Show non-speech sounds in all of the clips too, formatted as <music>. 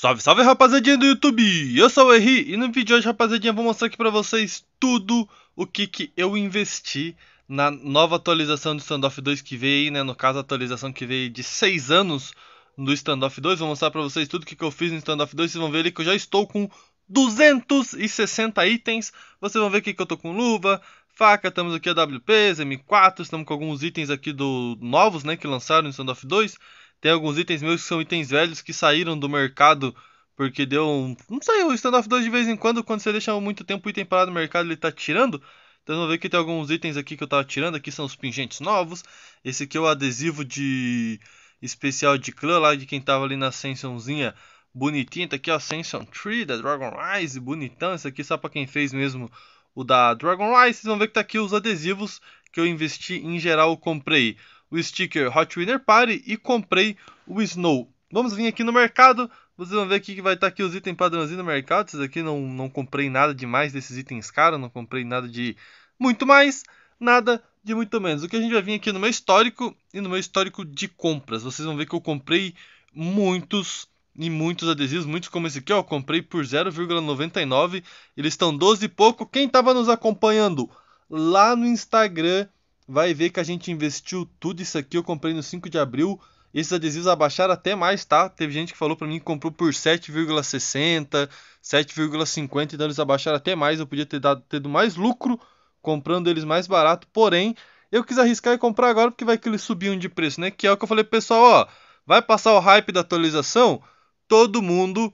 Salve, salve rapaziadinha do YouTube! Eu sou o Henri e no vídeo de hoje, rapaziadinha vou mostrar aqui pra vocês tudo o que, que eu investi na nova atualização do Standoff 2 que veio né? No caso, a atualização que veio de 6 anos do Standoff 2. Vou mostrar pra vocês tudo o que, que eu fiz no Standoff 2. Vocês vão ver ali que eu já estou com 260 itens. Vocês vão ver aqui que eu tô com luva, faca, estamos aqui a WPs, M4, estamos com alguns itens aqui do novos, né? Que lançaram no Standoff 2. Tem alguns itens meus que são itens velhos que saíram do mercado porque deu um. Não sei, o Standoff 2 de vez em quando, quando você deixa muito tempo o item parado no mercado, ele tá tirando. Então vão ver que tem alguns itens aqui que eu tava tirando. Aqui são os pingentes novos. Esse aqui é o adesivo de especial de clã lá de quem tava ali na Ascensionzinha. Bonitinho, tá aqui ó, Ascension Tree da Dragon Rise, bonitão. Esse aqui só para quem fez mesmo o da Dragon Rise. Vocês vão ver que tá aqui os adesivos que eu investi em geral, comprei o sticker Hot Winner Party e comprei o Snow. Vamos vir aqui no mercado, vocês vão ver aqui que vai estar tá aqui os itens padrãozinhos no mercado. Esses aqui não, não comprei nada demais desses itens caros, não comprei nada de muito mais, nada de muito menos. O que a gente vai vir aqui no meu histórico e no meu histórico de compras. Vocês vão ver que eu comprei muitos e muitos adesivos, muitos como esse aqui, ó, comprei por 0,99, eles estão 12 e pouco. Quem estava nos acompanhando lá no Instagram vai ver que a gente investiu tudo isso aqui. Eu comprei no 5 de abril. Esses adesivos abaixaram até mais, tá? Teve gente que falou para mim que comprou por 7,60, 7,50, então eles abaixaram até mais. Eu podia ter dado tido mais lucro comprando eles mais barato, porém, eu quis arriscar e comprar agora porque vai que eles subiam de preço, né? Que é o que eu falei, pessoal, ó, vai passar o hype da atualização, todo mundo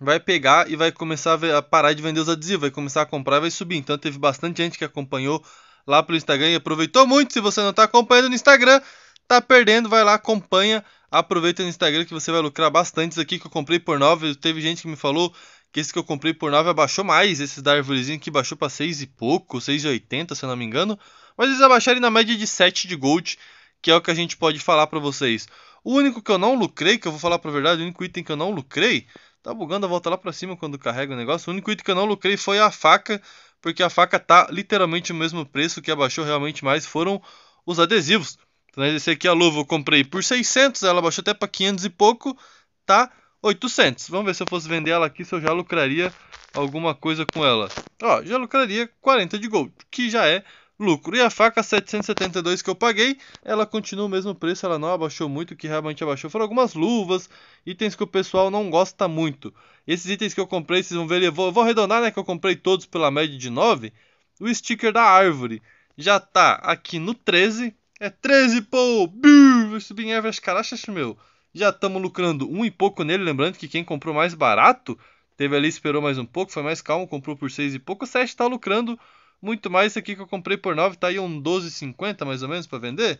vai pegar e vai começar a parar de vender os adesivos, vai começar a comprar e vai subir. Então teve bastante gente que acompanhou lá pelo Instagram e aproveitou muito. Se você não está acompanhando no Instagram, tá perdendo, vai lá, acompanha. Aproveita no Instagram que você vai lucrar bastante. Isso aqui que eu comprei por 9, teve gente que me falou que esse que eu comprei por 9 abaixou mais. Esses da árvorezinha aqui baixou para 6 e pouco, 6,80 se eu não me engano. Mas eles abaixaram na média de 7 de gold, que é o que a gente pode falar para vocês. O único que eu não lucrei, que eu vou falar pra verdade, o único item que eu não lucrei Tá bugando a volta lá pra cima quando carrega o negócio. O único item que eu não lucrei foi a faca porque a faca tá literalmente o mesmo preço, que abaixou realmente mais foram os adesivos. Então, esse aqui a luva eu comprei por 600, ela baixou até para 500 e pouco, tá 800. Vamos ver se eu fosse vender ela aqui, se eu já lucraria alguma coisa com ela. Ó, já lucraria 40 de gold, que já é lucro. E a faca 772 que eu paguei, ela continua o mesmo preço, ela não abaixou muito, o que realmente abaixou foram algumas luvas, itens que o pessoal não gosta muito. Esses itens que eu comprei, vocês vão ver, eu vou, eu vou arredondar, né, que eu comprei todos pela média de 9. O sticker da árvore já tá aqui no 13, é 13, pô! Biu! Subir em average, carachas, meu. Já estamos lucrando um e pouco nele, lembrando que quem comprou mais barato, teve ali, esperou mais um pouco, foi mais calmo, comprou por seis e pouco, o 7 está lucrando muito mais isso aqui que eu comprei por 9, tá aí um 12,50 mais ou menos para vender.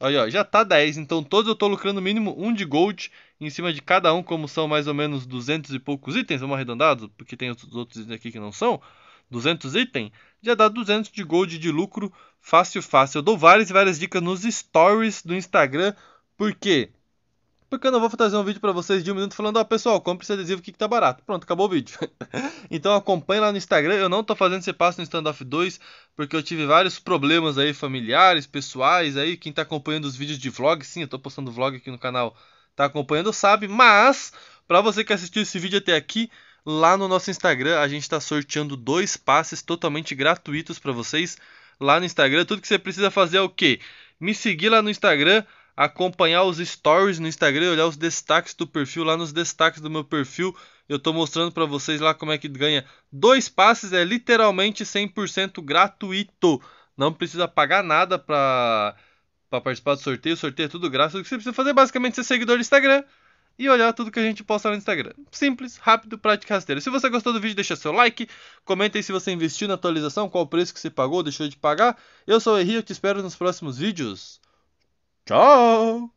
Aí, ó, já tá 10, então todos eu tô lucrando mínimo um de gold em cima de cada um, como são mais ou menos 200 e poucos itens, vamos arredondado, porque tem os outros itens aqui que não são. 200 itens, já dá 200 de gold de lucro, fácil, fácil. Eu dou várias e várias dicas nos stories do Instagram, porque porque eu não vou fazer um vídeo para vocês de um minuto falando, ó oh, pessoal, compre esse adesivo aqui que tá barato. Pronto, acabou o vídeo. <laughs> então acompanhe lá no Instagram. Eu não tô fazendo esse passo no Standoff 2, porque eu tive vários problemas aí, familiares, pessoais aí. Quem tá acompanhando os vídeos de vlog, sim, eu tô postando vlog aqui no canal, tá acompanhando, sabe. Mas, para você que assistiu esse vídeo até aqui, lá no nosso Instagram a gente está sorteando dois passes totalmente gratuitos para vocês. Lá no Instagram, tudo que você precisa fazer é o quê? Me seguir lá no Instagram acompanhar os stories no Instagram, olhar os destaques do perfil. Lá nos destaques do meu perfil, eu estou mostrando para vocês lá como é que ganha dois passes. É literalmente 100% gratuito. Não precisa pagar nada para participar do sorteio. O sorteio é tudo grátis. O que você precisa fazer é basicamente ser seguidor do Instagram e olhar tudo que a gente posta no Instagram. Simples, rápido, prático e rasteiro. Se você gostou do vídeo, deixa seu like, comenta aí se você investiu na atualização, qual o preço que você pagou, deixou de pagar. Eu sou o Henri, eu te espero nos próximos vídeos. Ciao!